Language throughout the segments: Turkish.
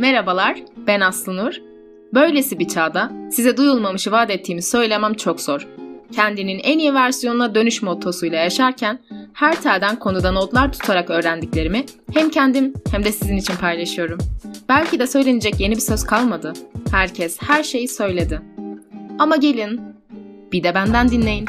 Merhabalar, ben Aslı Böylesi bir çağda size duyulmamışı vaat ettiğimi söylemem çok zor. Kendinin en iyi versiyonuna dönüş mottosuyla yaşarken her telden konuda notlar tutarak öğrendiklerimi hem kendim hem de sizin için paylaşıyorum. Belki de söylenecek yeni bir söz kalmadı. Herkes her şeyi söyledi. Ama gelin bir de benden dinleyin.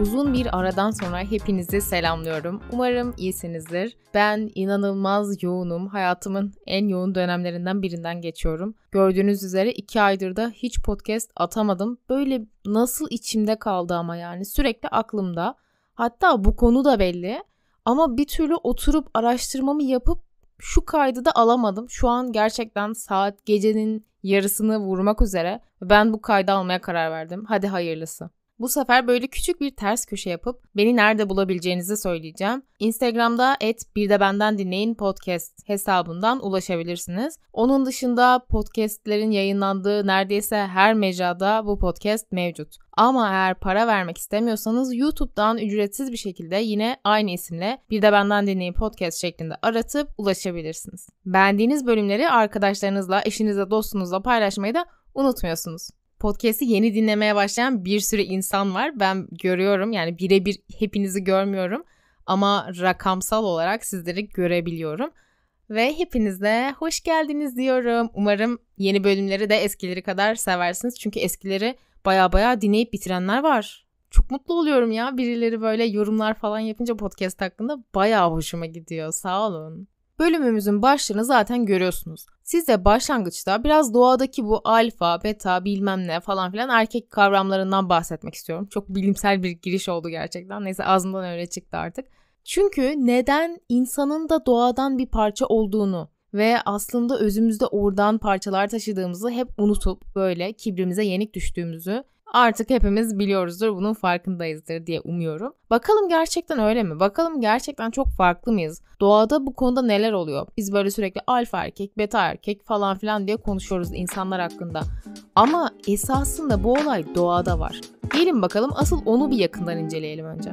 Uzun bir aradan sonra hepinizi selamlıyorum. Umarım iyisinizdir. Ben inanılmaz yoğunum. Hayatımın en yoğun dönemlerinden birinden geçiyorum. Gördüğünüz üzere iki aydır da hiç podcast atamadım. Böyle nasıl içimde kaldı ama yani sürekli aklımda. Hatta bu konu da belli. Ama bir türlü oturup araştırmamı yapıp şu kaydı da alamadım. Şu an gerçekten saat gecenin yarısını vurmak üzere. Ben bu kaydı almaya karar verdim. Hadi hayırlısı. Bu sefer böyle küçük bir ters köşe yapıp beni nerede bulabileceğinizi söyleyeceğim. Instagram'da et bir de benden dinleyin podcast hesabından ulaşabilirsiniz. Onun dışında podcastlerin yayınlandığı neredeyse her mecrada bu podcast mevcut. Ama eğer para vermek istemiyorsanız YouTube'dan ücretsiz bir şekilde yine aynı isimle bir de benden dinleyin podcast şeklinde aratıp ulaşabilirsiniz. Beğendiğiniz bölümleri arkadaşlarınızla, eşinizle, dostunuzla paylaşmayı da unutmuyorsunuz podcast'i yeni dinlemeye başlayan bir sürü insan var. Ben görüyorum yani birebir hepinizi görmüyorum ama rakamsal olarak sizleri görebiliyorum. Ve hepinize hoş geldiniz diyorum. Umarım yeni bölümleri de eskileri kadar seversiniz. Çünkü eskileri baya baya dinleyip bitirenler var. Çok mutlu oluyorum ya birileri böyle yorumlar falan yapınca podcast hakkında baya hoşuma gidiyor. Sağ olun. Bölümümüzün başlığını zaten görüyorsunuz. Siz de başlangıçta biraz doğadaki bu alfa, beta bilmem ne falan filan erkek kavramlarından bahsetmek istiyorum. Çok bilimsel bir giriş oldu gerçekten. Neyse ağzımdan öyle çıktı artık. Çünkü neden insanın da doğadan bir parça olduğunu ve aslında özümüzde oradan parçalar taşıdığımızı hep unutup böyle kibrimize yenik düştüğümüzü artık hepimiz biliyoruzdur, bunun farkındayızdır diye umuyorum. Bakalım gerçekten öyle mi? Bakalım gerçekten çok farklı mıyız? Doğada bu konuda neler oluyor? Biz böyle sürekli alfa erkek, beta erkek falan filan diye konuşuyoruz insanlar hakkında. Ama esasında bu olay doğada var. Gelin bakalım asıl onu bir yakından inceleyelim önce.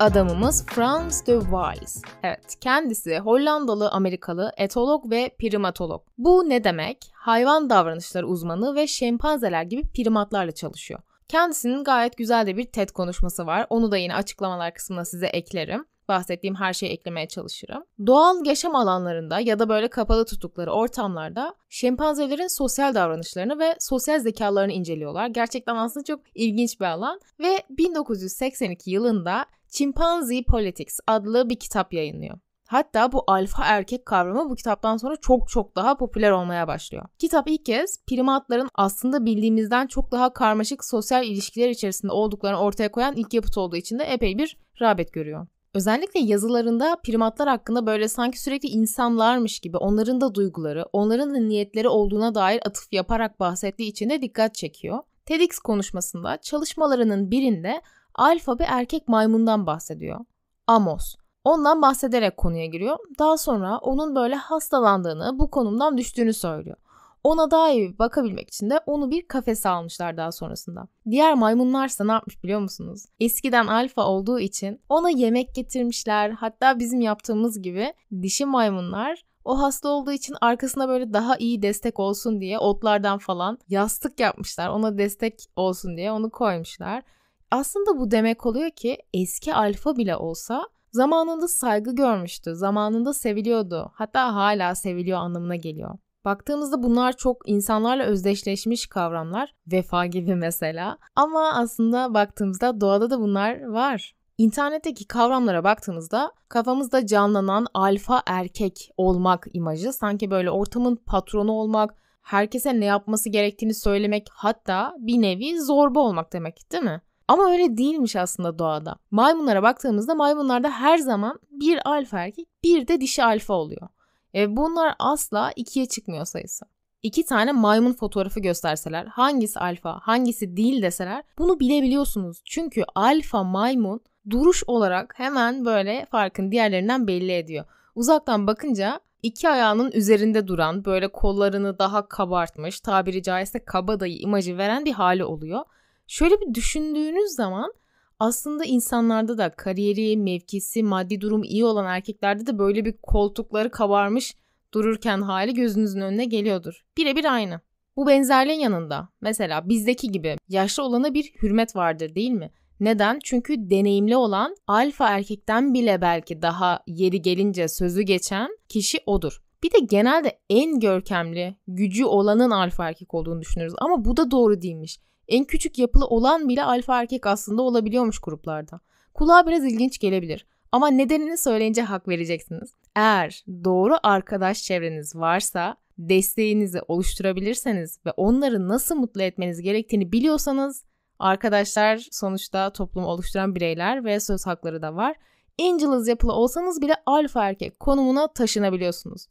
adamımız Frans de Waals. Evet, kendisi Hollandalı Amerikalı etolog ve primatolog. Bu ne demek? Hayvan davranışları uzmanı ve şempanzeler gibi primatlarla çalışıyor. Kendisinin gayet güzel de bir TED konuşması var. Onu da yine açıklamalar kısmına size eklerim bahsettiğim her şeyi eklemeye çalışırım. Doğal yaşam alanlarında ya da böyle kapalı tuttukları ortamlarda şempanzelerin sosyal davranışlarını ve sosyal zekalarını inceliyorlar. Gerçekten aslında çok ilginç bir alan ve 1982 yılında Chimpanzee Politics adlı bir kitap yayınlıyor. Hatta bu alfa erkek kavramı bu kitaptan sonra çok çok daha popüler olmaya başlıyor. Kitap ilk kez primatların aslında bildiğimizden çok daha karmaşık sosyal ilişkiler içerisinde olduklarını ortaya koyan ilk yapıt olduğu için de epey bir rağbet görüyor. Özellikle yazılarında primatlar hakkında böyle sanki sürekli insanlarmış gibi onların da duyguları, onların da niyetleri olduğuna dair atıf yaparak bahsettiği için de dikkat çekiyor. TEDx konuşmasında çalışmalarının birinde alfa bir erkek maymundan bahsediyor. Amos. Ondan bahsederek konuya giriyor. Daha sonra onun böyle hastalandığını, bu konumdan düştüğünü söylüyor. Ona daha iyi bakabilmek için de onu bir kafese almışlar daha sonrasında. Diğer maymunlarsa ne yapmış biliyor musunuz? Eskiden alfa olduğu için ona yemek getirmişler. Hatta bizim yaptığımız gibi dişi maymunlar o hasta olduğu için arkasına böyle daha iyi destek olsun diye otlardan falan yastık yapmışlar. Ona destek olsun diye onu koymuşlar. Aslında bu demek oluyor ki eski alfa bile olsa zamanında saygı görmüştü, zamanında seviliyordu, hatta hala seviliyor anlamına geliyor. Baktığımızda bunlar çok insanlarla özdeşleşmiş kavramlar, vefa gibi mesela. Ama aslında baktığımızda doğada da bunlar var. İnternetteki kavramlara baktığımızda kafamızda canlanan alfa erkek olmak imajı sanki böyle ortamın patronu olmak, herkese ne yapması gerektiğini söylemek hatta bir nevi zorba olmak demek değil mi? Ama öyle değilmiş aslında doğada. Maymunlara baktığımızda maymunlarda her zaman bir alfa erkek bir de dişi alfa oluyor. E bunlar asla ikiye çıkmıyor sayısı. İki tane maymun fotoğrafı gösterseler hangisi alfa hangisi değil deseler bunu bilebiliyorsunuz. Çünkü alfa maymun duruş olarak hemen böyle farkın diğerlerinden belli ediyor. Uzaktan bakınca iki ayağının üzerinde duran böyle kollarını daha kabartmış tabiri caizse kabadayı imajı veren bir hali oluyor. Şöyle bir düşündüğünüz zaman aslında insanlarda da kariyeri, mevkisi, maddi durum iyi olan erkeklerde de böyle bir koltukları kabarmış dururken hali gözünüzün önüne geliyordur. Birebir aynı. Bu benzerliğin yanında mesela bizdeki gibi yaşlı olana bir hürmet vardır değil mi? Neden? Çünkü deneyimli olan alfa erkekten bile belki daha yeri gelince sözü geçen kişi odur. Bir de genelde en görkemli, gücü olanın alfa erkek olduğunu düşünürüz ama bu da doğru değilmiş. En küçük yapılı olan bile alfa erkek aslında olabiliyormuş gruplarda. Kulağa biraz ilginç gelebilir ama nedenini söyleyince hak vereceksiniz. Eğer doğru arkadaş çevreniz varsa desteğinizi oluşturabilirseniz ve onları nasıl mutlu etmeniz gerektiğini biliyorsanız arkadaşlar sonuçta toplumu oluşturan bireyler ve söz hakları da var. Angel'ız yapılı olsanız bile alfa erkek konumuna taşınabiliyorsunuz.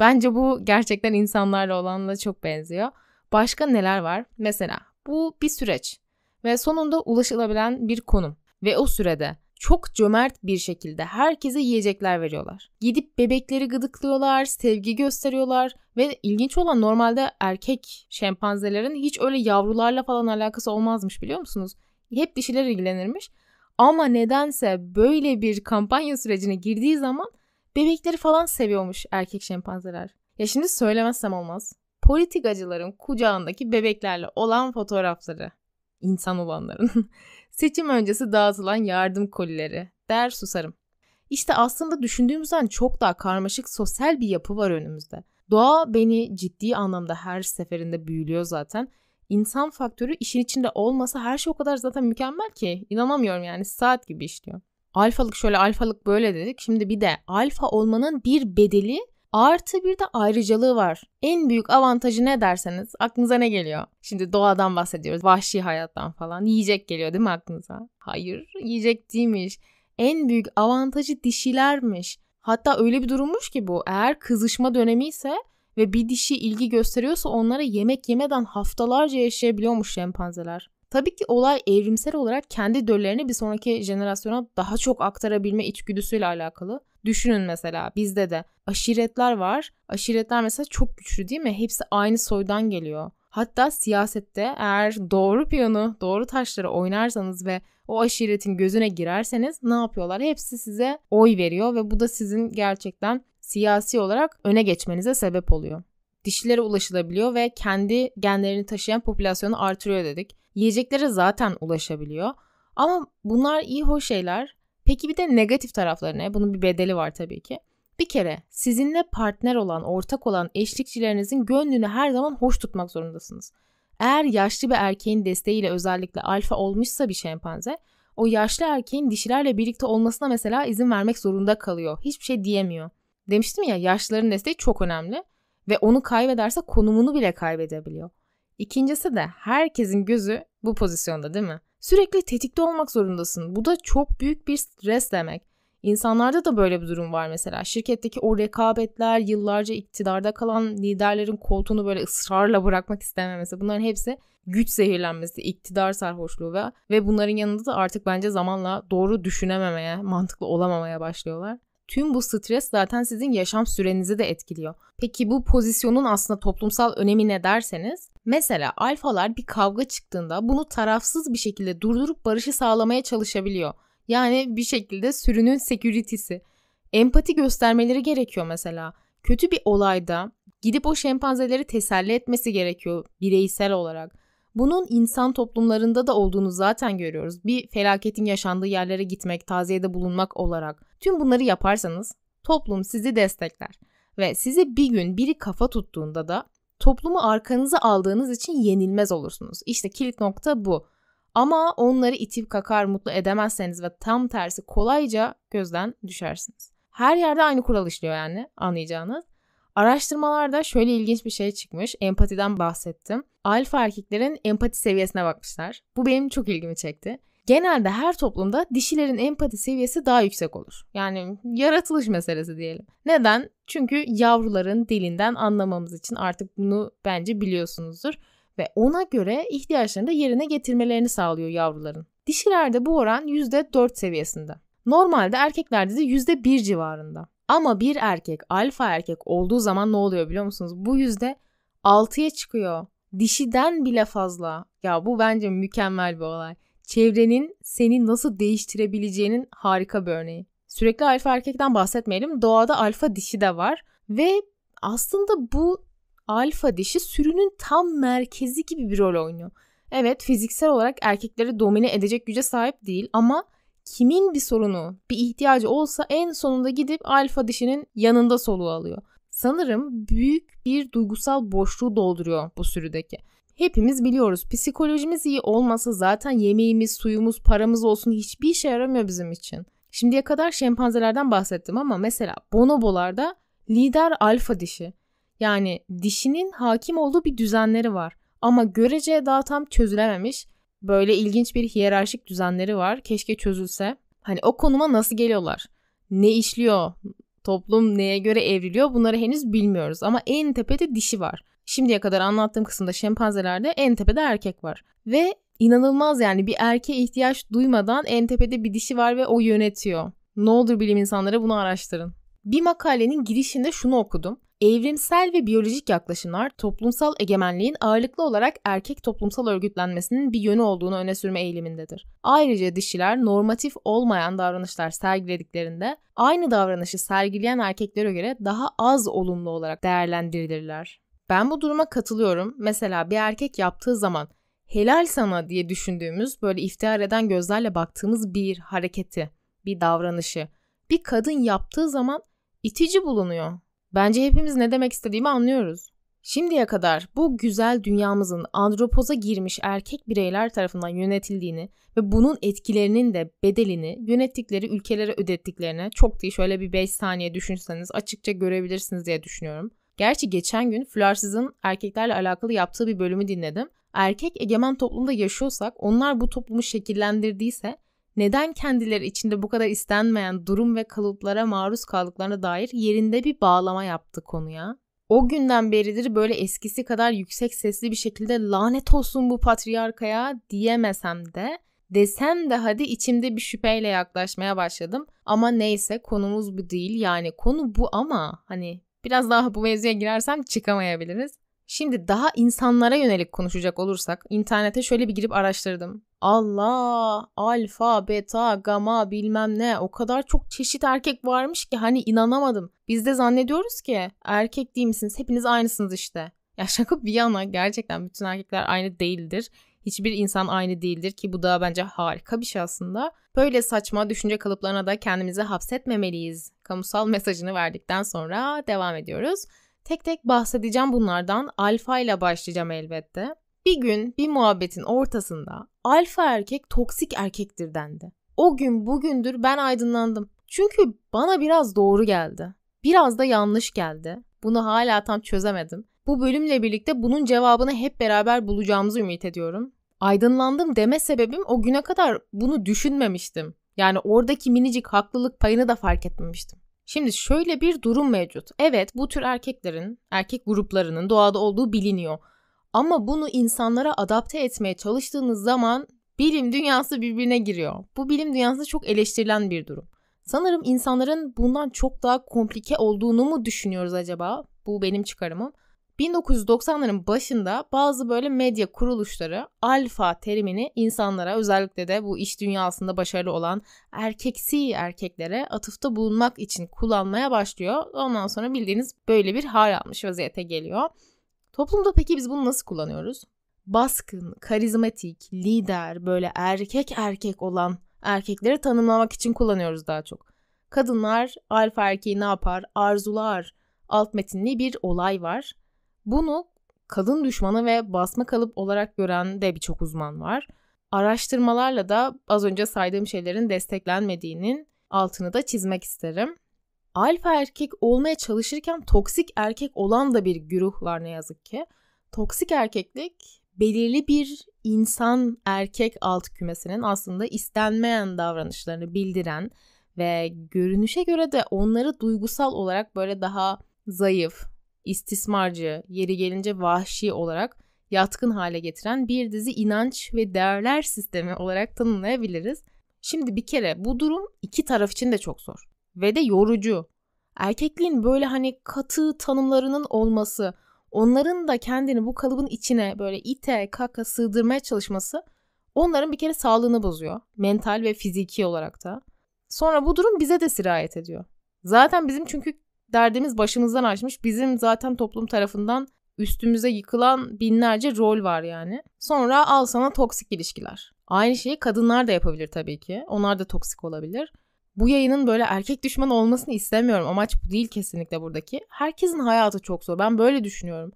Bence bu gerçekten insanlarla olanla çok benziyor. Başka neler var? Mesela bu bir süreç ve sonunda ulaşılabilen bir konum ve o sürede çok cömert bir şekilde herkese yiyecekler veriyorlar. Gidip bebekleri gıdıklıyorlar, sevgi gösteriyorlar ve ilginç olan normalde erkek şempanzelerin hiç öyle yavrularla falan alakası olmazmış biliyor musunuz? Hep dişiler ilgilenirmiş. Ama nedense böyle bir kampanya sürecine girdiği zaman bebekleri falan seviyormuş erkek şempanzeler. Ya şimdi söylemezsem olmaz politikacıların kucağındaki bebeklerle olan fotoğrafları, insan olanların, seçim öncesi dağıtılan yardım kolileri, der susarım. İşte aslında düşündüğümüzden çok daha karmaşık sosyal bir yapı var önümüzde. Doğa beni ciddi anlamda her seferinde büyülüyor zaten. İnsan faktörü işin içinde olmasa her şey o kadar zaten mükemmel ki inanamıyorum yani saat gibi işliyor. Alfalık şöyle alfalık böyle dedik. Şimdi bir de alfa olmanın bir bedeli Artı bir de ayrıcalığı var. En büyük avantajı ne derseniz aklınıza ne geliyor? Şimdi doğadan bahsediyoruz, vahşi hayattan falan. Yiyecek geliyor değil mi aklınıza? Hayır, yiyecek değilmiş. En büyük avantajı dişilermiş. Hatta öyle bir durummuş ki bu. Eğer kızışma dönemi ise ve bir dişi ilgi gösteriyorsa onlara yemek yemeden haftalarca yaşayabiliyormuş şempanzeler. Tabii ki olay evrimsel olarak kendi döllerini bir sonraki jenerasyona daha çok aktarabilme içgüdüsüyle alakalı. Düşünün mesela bizde de aşiretler var. Aşiretler mesela çok güçlü değil mi? Hepsi aynı soydan geliyor. Hatta siyasette eğer doğru piyonu, doğru taşları oynarsanız ve o aşiretin gözüne girerseniz ne yapıyorlar? Hepsi size oy veriyor ve bu da sizin gerçekten siyasi olarak öne geçmenize sebep oluyor. Dişilere ulaşılabiliyor ve kendi genlerini taşıyan popülasyonu artırıyor dedik. Yiyeceklere zaten ulaşabiliyor. Ama bunlar iyi hoş şeyler Peki bir de negatif tarafları ne? Bunun bir bedeli var tabii ki. Bir kere sizinle partner olan, ortak olan eşlikçilerinizin gönlünü her zaman hoş tutmak zorundasınız. Eğer yaşlı bir erkeğin desteğiyle özellikle alfa olmuşsa bir şempanze, o yaşlı erkeğin dişilerle birlikte olmasına mesela izin vermek zorunda kalıyor. Hiçbir şey diyemiyor. Demiştim ya yaşlıların desteği çok önemli ve onu kaybederse konumunu bile kaybedebiliyor. İkincisi de herkesin gözü bu pozisyonda değil mi? Sürekli tetikte olmak zorundasın. Bu da çok büyük bir stres demek. İnsanlarda da böyle bir durum var mesela. Şirketteki o rekabetler, yıllarca iktidarda kalan liderlerin koltuğunu böyle ısrarla bırakmak istememesi. Bunların hepsi güç zehirlenmesi, iktidar sarhoşluğu ve, ve bunların yanında da artık bence zamanla doğru düşünememeye, mantıklı olamamaya başlıyorlar. Tüm bu stres zaten sizin yaşam sürenizi de etkiliyor. Peki bu pozisyonun aslında toplumsal önemi ne derseniz? Mesela alfalar bir kavga çıktığında bunu tarafsız bir şekilde durdurup barışı sağlamaya çalışabiliyor. Yani bir şekilde sürünün security'si. Empati göstermeleri gerekiyor mesela. Kötü bir olayda gidip o şempanzeleri teselli etmesi gerekiyor bireysel olarak bunun insan toplumlarında da olduğunu zaten görüyoruz. Bir felaketin yaşandığı yerlere gitmek, taziyede bulunmak olarak. Tüm bunları yaparsanız toplum sizi destekler ve size bir gün biri kafa tuttuğunda da toplumu arkanıza aldığınız için yenilmez olursunuz. İşte kilit nokta bu. Ama onları itip kakar mutlu edemezseniz ve tam tersi kolayca gözden düşersiniz. Her yerde aynı kural işliyor yani anlayacağınız. Araştırmalarda şöyle ilginç bir şey çıkmış. Empatiden bahsettim. Alfa erkeklerin empati seviyesine bakmışlar. Bu benim çok ilgimi çekti. Genelde her toplumda dişilerin empati seviyesi daha yüksek olur. Yani yaratılış meselesi diyelim. Neden? Çünkü yavruların dilinden anlamamız için artık bunu bence biliyorsunuzdur ve ona göre ihtiyaçlarını da yerine getirmelerini sağlıyor yavruların. Dişilerde bu oran %4 seviyesinde. Normalde erkeklerde de %1 civarında. Ama bir erkek alfa erkek olduğu zaman ne oluyor biliyor musunuz? Bu yüzde 6'ya çıkıyor. Dişiden bile fazla. Ya bu bence mükemmel bir olay. Çevrenin seni nasıl değiştirebileceğinin harika bir örneği. Sürekli alfa erkekten bahsetmeyelim. Doğada alfa dişi de var ve aslında bu alfa dişi sürünün tam merkezi gibi bir rol oynuyor. Evet fiziksel olarak erkekleri domine edecek güce sahip değil ama kimin bir sorunu, bir ihtiyacı olsa en sonunda gidip alfa dişinin yanında soluğu alıyor. Sanırım büyük bir duygusal boşluğu dolduruyor bu sürüdeki. Hepimiz biliyoruz psikolojimiz iyi olmasa zaten yemeğimiz, suyumuz, paramız olsun hiçbir işe yaramıyor bizim için. Şimdiye kadar şempanzelerden bahsettim ama mesela bonobolarda lider alfa dişi. Yani dişinin hakim olduğu bir düzenleri var ama görece daha tam çözülememiş Böyle ilginç bir hiyerarşik düzenleri var. Keşke çözülse. Hani o konuma nasıl geliyorlar? Ne işliyor? Toplum neye göre evriliyor? Bunları henüz bilmiyoruz ama en tepede dişi var. Şimdiye kadar anlattığım kısımda şempanzelerde en tepede erkek var. Ve inanılmaz yani bir erkeğe ihtiyaç duymadan en tepede bir dişi var ve o yönetiyor. Ne olur bilim insanları bunu araştırın. Bir makalenin girişinde şunu okudum. Evrimsel ve biyolojik yaklaşımlar toplumsal egemenliğin ağırlıklı olarak erkek toplumsal örgütlenmesinin bir yönü olduğunu öne sürme eğilimindedir. Ayrıca dişiler normatif olmayan davranışlar sergilediklerinde aynı davranışı sergileyen erkeklere göre daha az olumlu olarak değerlendirilirler. Ben bu duruma katılıyorum. Mesela bir erkek yaptığı zaman helal sana diye düşündüğümüz böyle iftihar eden gözlerle baktığımız bir hareketi, bir davranışı bir kadın yaptığı zaman itici bulunuyor. Bence hepimiz ne demek istediğimi anlıyoruz. Şimdiye kadar bu güzel dünyamızın andropoza girmiş erkek bireyler tarafından yönetildiğini ve bunun etkilerinin de bedelini yönettikleri ülkelere ödettiklerini çok değil şöyle bir 5 saniye düşünseniz açıkça görebilirsiniz diye düşünüyorum. Gerçi geçen gün Flarsız'ın erkeklerle alakalı yaptığı bir bölümü dinledim. Erkek egemen toplumda yaşıyorsak onlar bu toplumu şekillendirdiyse neden kendileri içinde bu kadar istenmeyen durum ve kalıplara maruz kaldıklarına dair yerinde bir bağlama yaptı konuya. O günden beridir böyle eskisi kadar yüksek sesli bir şekilde lanet olsun bu patriarkaya diyemesem de desem de hadi içimde bir şüpheyle yaklaşmaya başladım. Ama neyse konumuz bu değil yani konu bu ama hani biraz daha bu mevzuya girersem çıkamayabiliriz. Şimdi daha insanlara yönelik konuşacak olursak internete şöyle bir girip araştırdım. Allah, alfa, beta, gama bilmem ne o kadar çok çeşit erkek varmış ki hani inanamadım. Biz de zannediyoruz ki erkek değil misiniz hepiniz aynısınız işte. Ya şaka bir yana gerçekten bütün erkekler aynı değildir. Hiçbir insan aynı değildir ki bu da bence harika bir şey aslında. Böyle saçma düşünce kalıplarına da kendimizi hapsetmemeliyiz. Kamusal mesajını verdikten sonra devam ediyoruz. Tek tek bahsedeceğim bunlardan. Alfa ile başlayacağım elbette. Bir gün bir muhabbetin ortasında alfa erkek toksik erkektir dendi. O gün bugündür ben aydınlandım. Çünkü bana biraz doğru geldi. Biraz da yanlış geldi. Bunu hala tam çözemedim. Bu bölümle birlikte bunun cevabını hep beraber bulacağımızı ümit ediyorum. Aydınlandım deme sebebim o güne kadar bunu düşünmemiştim. Yani oradaki minicik haklılık payını da fark etmemiştim. Şimdi şöyle bir durum mevcut. Evet bu tür erkeklerin, erkek gruplarının doğada olduğu biliniyor. Ama bunu insanlara adapte etmeye çalıştığınız zaman bilim dünyası birbirine giriyor. Bu bilim dünyası çok eleştirilen bir durum. Sanırım insanların bundan çok daha komplike olduğunu mu düşünüyoruz acaba? Bu benim çıkarımım. 1990'ların başında bazı böyle medya kuruluşları alfa terimini insanlara özellikle de bu iş dünyasında başarılı olan erkeksi erkeklere atıfta bulunmak için kullanmaya başlıyor. Ondan sonra bildiğiniz böyle bir hal almış vaziyete geliyor. Toplumda peki biz bunu nasıl kullanıyoruz? Baskın, karizmatik, lider, böyle erkek erkek olan erkekleri tanımlamak için kullanıyoruz daha çok. Kadınlar alfa erkeği ne yapar? Arzular. Alt metinli bir olay var. Bunu kadın düşmanı ve basma kalıp olarak gören de birçok uzman var. Araştırmalarla da az önce saydığım şeylerin desteklenmediğinin altını da çizmek isterim. Alfa erkek olmaya çalışırken toksik erkek olan da bir güruh var ne yazık ki. Toksik erkeklik belirli bir insan erkek alt kümesinin aslında istenmeyen davranışlarını bildiren ve görünüşe göre de onları duygusal olarak böyle daha zayıf, istismarcı, yeri gelince vahşi olarak yatkın hale getiren bir dizi inanç ve değerler sistemi olarak tanımlayabiliriz. Şimdi bir kere bu durum iki taraf için de çok zor ve de yorucu. Erkekliğin böyle hani katı tanımlarının olması, onların da kendini bu kalıbın içine böyle ite kaka sığdırmaya çalışması onların bir kere sağlığını bozuyor. Mental ve fiziki olarak da. Sonra bu durum bize de sirayet ediyor. Zaten bizim çünkü derdimiz başımızdan açmış. Bizim zaten toplum tarafından üstümüze yıkılan binlerce rol var yani. Sonra al sana toksik ilişkiler. Aynı şeyi kadınlar da yapabilir tabii ki. Onlar da toksik olabilir. Bu yayının böyle erkek düşmanı olmasını istemiyorum. Amaç bu değil kesinlikle buradaki. Herkesin hayatı çok zor. Ben böyle düşünüyorum.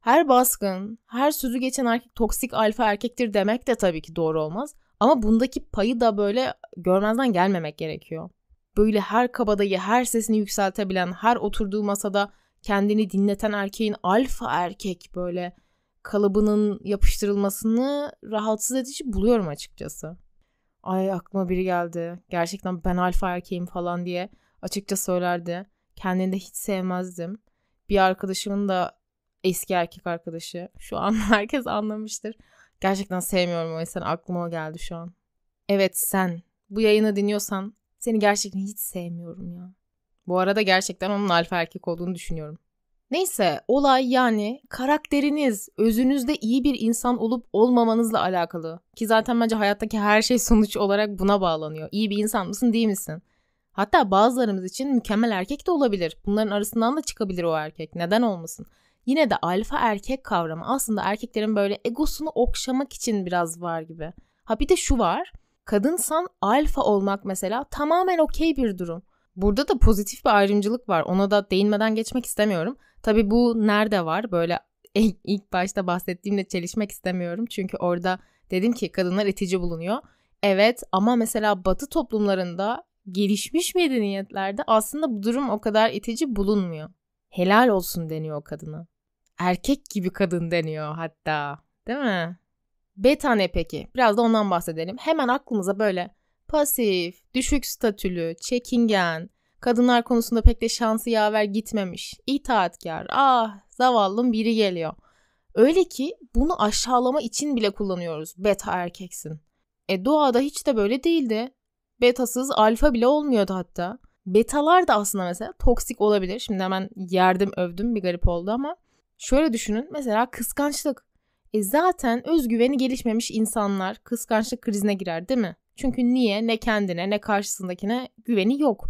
Her baskın, her sözü geçen erkek toksik alfa erkektir demek de tabii ki doğru olmaz. Ama bundaki payı da böyle görmezden gelmemek gerekiyor böyle her kabadayı, her sesini yükseltebilen, her oturduğu masada kendini dinleten erkeğin alfa erkek böyle kalıbının yapıştırılmasını rahatsız edici buluyorum açıkçası. Ay aklıma biri geldi. Gerçekten ben alfa erkeğim falan diye açıkça söylerdi. Kendini de hiç sevmezdim. Bir arkadaşımın da eski erkek arkadaşı. Şu an herkes anlamıştır. Gerçekten sevmiyorum o yüzden aklıma geldi şu an. Evet sen bu yayını dinliyorsan seni gerçekten hiç sevmiyorum ya. Bu arada gerçekten onun alfa erkek olduğunu düşünüyorum. Neyse olay yani karakteriniz, özünüzde iyi bir insan olup olmamanızla alakalı. Ki zaten bence hayattaki her şey sonuç olarak buna bağlanıyor. İyi bir insan mısın değil misin? Hatta bazılarımız için mükemmel erkek de olabilir. Bunların arasından da çıkabilir o erkek. Neden olmasın? Yine de alfa erkek kavramı aslında erkeklerin böyle egosunu okşamak için biraz var gibi. Ha bir de şu var Kadınsan alfa olmak mesela tamamen okey bir durum. Burada da pozitif bir ayrımcılık var. Ona da değinmeden geçmek istemiyorum. Tabii bu nerede var? Böyle ilk başta bahsettiğimle çelişmek istemiyorum. Çünkü orada dedim ki kadınlar itici bulunuyor. Evet ama mesela batı toplumlarında gelişmiş medeniyetlerde aslında bu durum o kadar itici bulunmuyor. Helal olsun deniyor o kadına. Erkek gibi kadın deniyor hatta. Değil mi? Beta ne peki? Biraz da ondan bahsedelim. Hemen aklımıza böyle pasif, düşük statülü, çekingen, kadınlar konusunda pek de şansı yaver gitmemiş, itaatkar, ah zavallım biri geliyor. Öyle ki bunu aşağılama için bile kullanıyoruz. Beta erkeksin. E doğada hiç de böyle değildi. Betasız alfa bile olmuyordu hatta. Betalar da aslında mesela toksik olabilir. Şimdi hemen yerdim övdüm bir garip oldu ama şöyle düşünün mesela kıskançlık. E zaten özgüveni gelişmemiş insanlar kıskançlık krizine girer değil mi? Çünkü niye ne kendine ne karşısındakine güveni yok.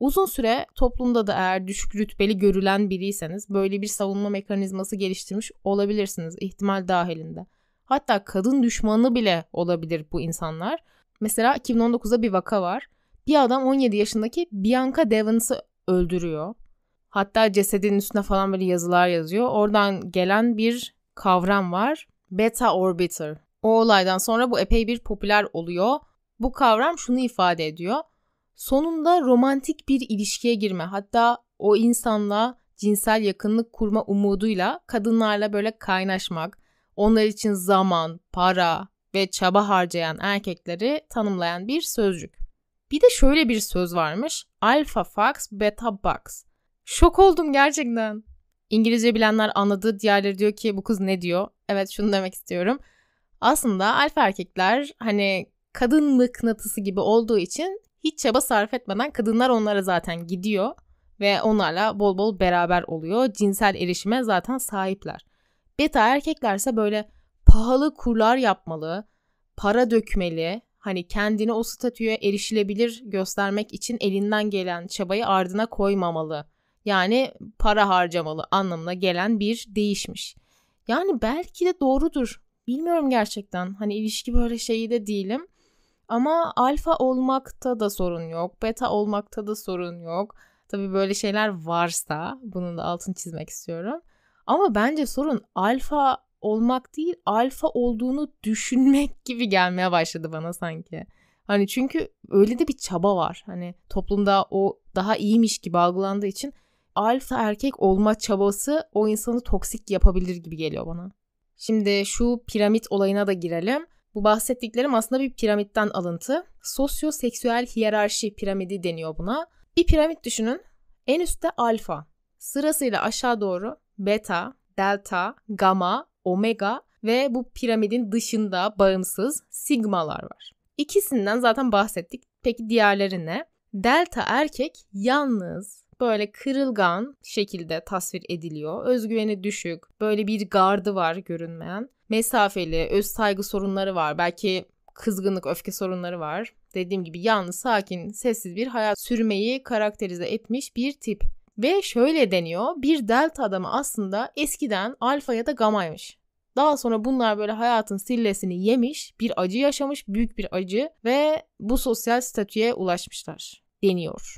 Uzun süre toplumda da eğer düşük rütbeli görülen biriyseniz böyle bir savunma mekanizması geliştirmiş olabilirsiniz ihtimal dahilinde. Hatta kadın düşmanı bile olabilir bu insanlar. Mesela 2019'da bir vaka var. Bir adam 17 yaşındaki Bianca Devans'ı öldürüyor. Hatta cesedin üstüne falan böyle yazılar yazıyor. Oradan gelen bir kavram var. Beta orbiter. O olaydan sonra bu epey bir popüler oluyor. Bu kavram şunu ifade ediyor. Sonunda romantik bir ilişkiye girme, hatta o insanla cinsel yakınlık kurma umuduyla kadınlarla böyle kaynaşmak, onlar için zaman, para ve çaba harcayan erkekleri tanımlayan bir sözcük. Bir de şöyle bir söz varmış. Alpha fax, beta box. Şok oldum gerçekten. İngilizce bilenler anladı. Diğerleri diyor ki bu kız ne diyor? Evet şunu demek istiyorum. Aslında alfa erkekler hani kadın mıknatısı gibi olduğu için hiç çaba sarf etmeden kadınlar onlara zaten gidiyor ve onlarla bol bol beraber oluyor. Cinsel erişime zaten sahipler. Beta erkeklerse böyle pahalı kurlar yapmalı, para dökmeli, hani kendini o statüye erişilebilir göstermek için elinden gelen çabayı ardına koymamalı yani para harcamalı anlamına gelen bir değişmiş. Yani belki de doğrudur. Bilmiyorum gerçekten. Hani ilişki böyle şeyi de değilim. Ama alfa olmakta da sorun yok. Beta olmakta da sorun yok. Tabi böyle şeyler varsa bunun da altını çizmek istiyorum. Ama bence sorun alfa olmak değil, alfa olduğunu düşünmek gibi gelmeye başladı bana sanki. Hani çünkü öyle de bir çaba var. Hani toplumda o daha iyiymiş gibi algılandığı için alfa erkek olma çabası o insanı toksik yapabilir gibi geliyor bana. Şimdi şu piramit olayına da girelim. Bu bahsettiklerim aslında bir piramitten alıntı. Sosyoseksüel hiyerarşi piramidi deniyor buna. Bir piramit düşünün. En üstte alfa. Sırasıyla aşağı doğru beta, delta, gamma, omega ve bu piramidin dışında bağımsız sigmalar var. İkisinden zaten bahsettik. Peki diğerleri ne? Delta erkek yalnız, böyle kırılgan şekilde tasvir ediliyor. Özgüveni düşük, böyle bir gardı var görünmeyen. Mesafeli, öz saygı sorunları var. Belki kızgınlık, öfke sorunları var. Dediğim gibi yalnız, sakin, sessiz bir hayat sürmeyi karakterize etmiş bir tip. Ve şöyle deniyor, bir delta adamı aslında eskiden alfa ya da gamaymış. Daha sonra bunlar böyle hayatın sillesini yemiş, bir acı yaşamış, büyük bir acı ve bu sosyal statüye ulaşmışlar deniyor.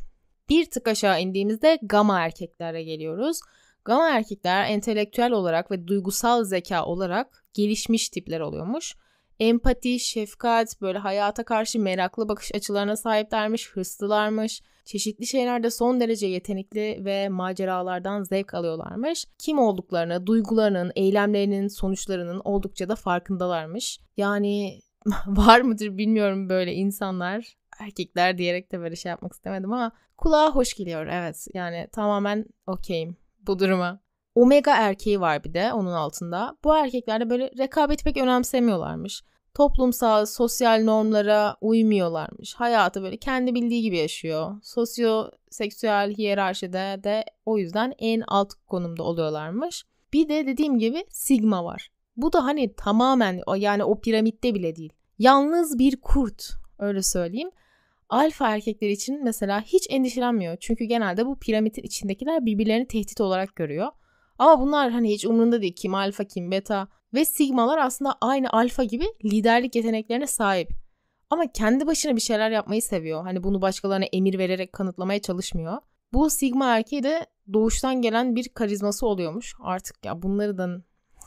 Bir tık aşağı indiğimizde gama erkeklere geliyoruz. Gama erkekler entelektüel olarak ve duygusal zeka olarak gelişmiş tipler oluyormuş. Empati, şefkat, böyle hayata karşı meraklı bakış açılarına sahiplermiş, hırslılarmış. Çeşitli şeylerde son derece yetenekli ve maceralardan zevk alıyorlarmış. Kim olduklarını, duygularının, eylemlerinin, sonuçlarının oldukça da farkındalarmış. Yani var mıdır bilmiyorum böyle insanlar erkekler diyerek de böyle şey yapmak istemedim ama kulağa hoş geliyor evet. Yani tamamen okeyim bu duruma. Omega erkeği var bir de onun altında. Bu erkeklerde böyle rekabet pek önemsemiyorlarmış. Toplumsal, sosyal normlara uymuyorlarmış. Hayatı böyle kendi bildiği gibi yaşıyor. Sosyo seksüel hiyerarşide de o yüzden en alt konumda oluyorlarmış. Bir de dediğim gibi sigma var. Bu da hani tamamen yani o piramitte bile değil. Yalnız bir kurt öyle söyleyeyim alfa erkekler için mesela hiç endişelenmiyor. Çünkü genelde bu piramidin içindekiler birbirlerini tehdit olarak görüyor. Ama bunlar hani hiç umrunda değil kim alfa kim beta ve sigmalar aslında aynı alfa gibi liderlik yeteneklerine sahip. Ama kendi başına bir şeyler yapmayı seviyor. Hani bunu başkalarına emir vererek kanıtlamaya çalışmıyor. Bu sigma erkeği de doğuştan gelen bir karizması oluyormuş. Artık ya bunları da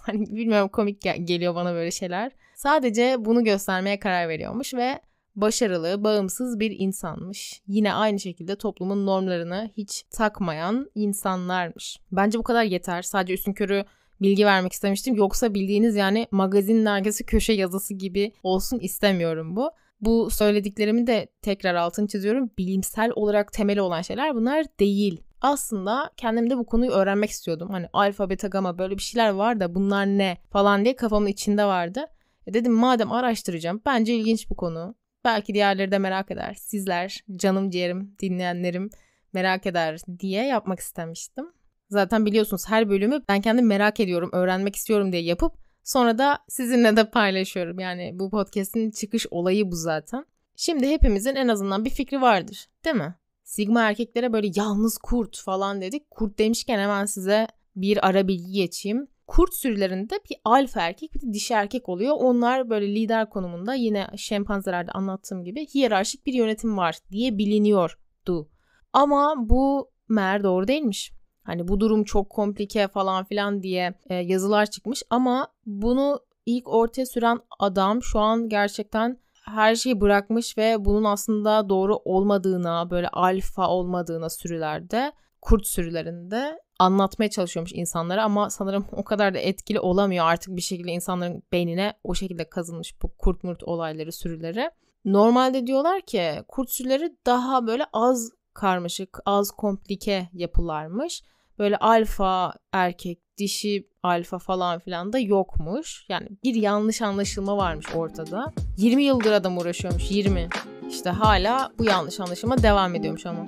hani bilmiyorum komik geliyor bana böyle şeyler. Sadece bunu göstermeye karar veriyormuş ve başarılı, bağımsız bir insanmış. Yine aynı şekilde toplumun normlarını hiç takmayan insanlarmış. Bence bu kadar yeter. Sadece üstün körü bilgi vermek istemiştim. Yoksa bildiğiniz yani magazinin arkası köşe yazısı gibi olsun istemiyorum bu. Bu söylediklerimi de tekrar altını çiziyorum. Bilimsel olarak temeli olan şeyler bunlar değil. Aslında kendimde bu konuyu öğrenmek istiyordum. Hani alfa, beta, gama böyle bir şeyler var da bunlar ne falan diye kafamın içinde vardı. E dedim madem araştıracağım bence ilginç bu konu. Belki diğerleri de merak eder. Sizler, canım ciğerim, dinleyenlerim merak eder diye yapmak istemiştim. Zaten biliyorsunuz her bölümü ben kendim merak ediyorum, öğrenmek istiyorum diye yapıp sonra da sizinle de paylaşıyorum. Yani bu podcast'in çıkış olayı bu zaten. Şimdi hepimizin en azından bir fikri vardır, değil mi? Sigma erkeklere böyle yalnız kurt falan dedik. Kurt demişken hemen size bir ara bilgi geçeyim. Kurt sürülerinde bir alfa erkek bir de dişi erkek oluyor. Onlar böyle lider konumunda yine şempanzelerde anlattığım gibi hiyerarşik bir yönetim var diye biliniyordu. Ama bu meğer doğru değilmiş. Hani bu durum çok komplike falan filan diye e, yazılar çıkmış ama bunu ilk ortaya süren adam şu an gerçekten her şeyi bırakmış ve bunun aslında doğru olmadığına, böyle alfa olmadığına sürülerde, kurt sürülerinde anlatmaya çalışıyormuş insanlara ama sanırım o kadar da etkili olamıyor artık bir şekilde insanların beynine o şekilde kazınmış bu kurt murt olayları sürüleri. Normalde diyorlar ki kurt sürüleri daha böyle az karmaşık, az komplike yapılarmış. Böyle alfa erkek, dişi alfa falan filan da yokmuş. Yani bir yanlış anlaşılma varmış ortada. 20 yıldır adam uğraşıyormuş 20. İşte hala bu yanlış anlaşılma devam ediyormuş ama.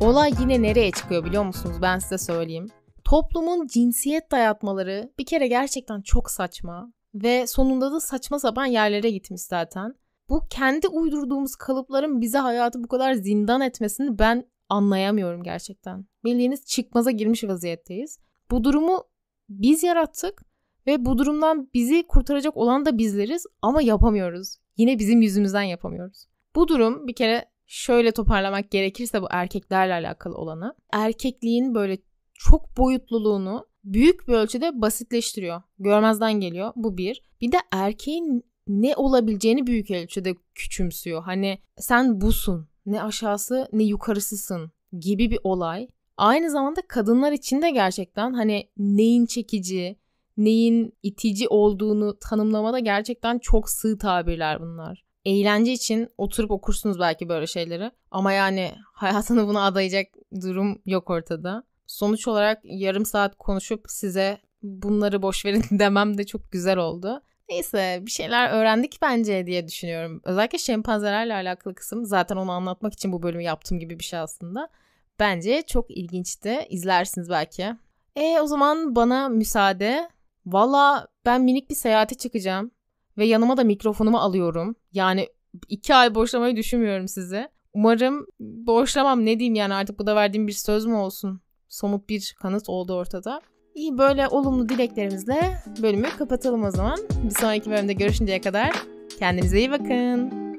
Olay yine nereye çıkıyor biliyor musunuz? Ben size söyleyeyim. Toplumun cinsiyet dayatmaları bir kere gerçekten çok saçma ve sonunda da saçma sapan yerlere gitmiş zaten. Bu kendi uydurduğumuz kalıpların bize hayatı bu kadar zindan etmesini ben anlayamıyorum gerçekten. Bildiğiniz çıkmaza girmiş vaziyetteyiz. Bu durumu biz yarattık ve bu durumdan bizi kurtaracak olan da bizleriz ama yapamıyoruz. Yine bizim yüzümüzden yapamıyoruz. Bu durum bir kere şöyle toparlamak gerekirse bu erkeklerle alakalı olanı. Erkekliğin böyle çok boyutluluğunu büyük bir ölçüde basitleştiriyor. Görmezden geliyor bu bir. Bir de erkeğin ne olabileceğini büyük ölçüde küçümsüyor. Hani sen busun. Ne aşağısı ne yukarısısın gibi bir olay. Aynı zamanda kadınlar için de gerçekten hani neyin çekici, neyin itici olduğunu tanımlamada gerçekten çok sığ tabirler bunlar eğlence için oturup okursunuz belki böyle şeyleri. Ama yani hayatını buna adayacak durum yok ortada. Sonuç olarak yarım saat konuşup size bunları boş verin demem de çok güzel oldu. Neyse bir şeyler öğrendik bence diye düşünüyorum. Özellikle şempanzelerle alakalı kısım zaten onu anlatmak için bu bölümü yaptığım gibi bir şey aslında. Bence çok ilginçti. İzlersiniz belki. E o zaman bana müsaade. Valla ben minik bir seyahate çıkacağım ve yanıma da mikrofonumu alıyorum. Yani iki ay borçlamayı düşünmüyorum size. Umarım borçlamam ne diyeyim yani artık bu da verdiğim bir söz mü olsun? Somut bir kanıt oldu ortada. İyi böyle olumlu dileklerimizle bölümü kapatalım o zaman. Bir sonraki bölümde görüşünceye kadar kendinize iyi bakın.